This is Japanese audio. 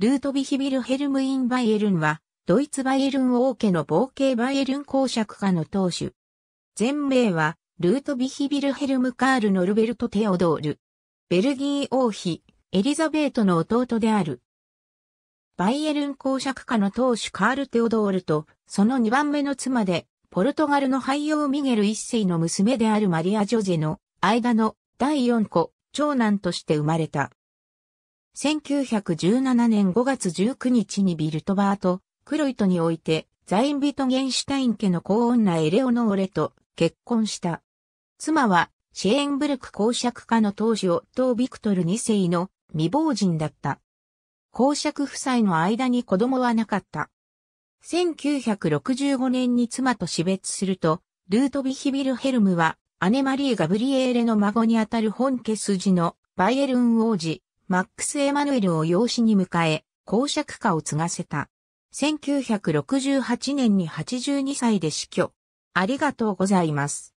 ルートビヒビルヘルムイン・バイエルンは、ドイツバイエルン王家の冒険バイエルン公爵家の当主。全名は、ルートビヒビルヘルム・カール・ノルベルト・テオドール。ベルギー王妃、エリザベートの弟である。バイエルン公爵家の当主カール・テオドールと、その2番目の妻で、ポルトガルの俳優ミゲル一世の娘であるマリア・ジョゼの間の第4子、長男として生まれた。1917年5月19日にビルトバート、クロイトにおいて、ザインビトゲンシュタイン家の高女エレオノーレと結婚した。妻は、シェーンブルク公爵家の当時夫ビクトル2世の未亡人だった。公爵夫妻の間に子供はなかった。1965年に妻と死別すると、ルートビヒビルヘルムは、姉マリー・ガブリエーレの孫にあたる本家筋のバイエルン王子、マックス・エマヌエルを養子に迎え、公爵家を継がせた。1968年に82歳で死去。ありがとうございます。